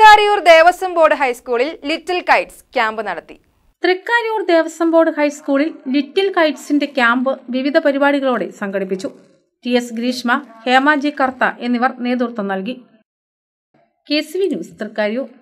Thrikkariyoor Devaswom board ഹൈസ്കൂളിൽ little kites camp നടത്തി Thrikkariyoor Devaswom board ഹൈസ്കൂളിൽ ലിറ്റിൽ കൈറ്റ്സിന്റെ ക്യാമ്പ് വിവിധ പരിപാടികളോടെ സംഘടിപ്പിച്ചു ടി എസ് ഗ്രീഷ്മ ഹേമാജി കർത്ത എന്നിവർ നേതൃത്വം നൽകി K C V news Thrikkariyoor